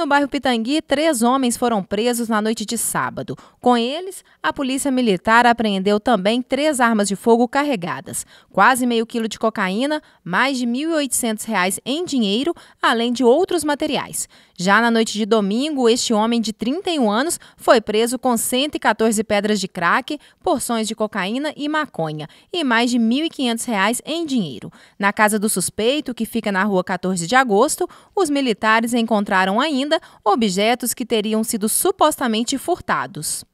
No bairro Pitangui, três homens foram presos na noite de sábado. Com eles, a polícia militar apreendeu também três armas de fogo carregadas, quase meio quilo de cocaína, mais de R$ 1.800 em dinheiro, além de outros materiais. Já na noite de domingo, este homem de 31 anos foi preso com 114 pedras de crack, porções de cocaína e maconha, e mais de R$ 1.500 em dinheiro. Na casa do suspeito, que fica na rua 14 de agosto, os militares encontraram ainda objetos que teriam sido supostamente furtados.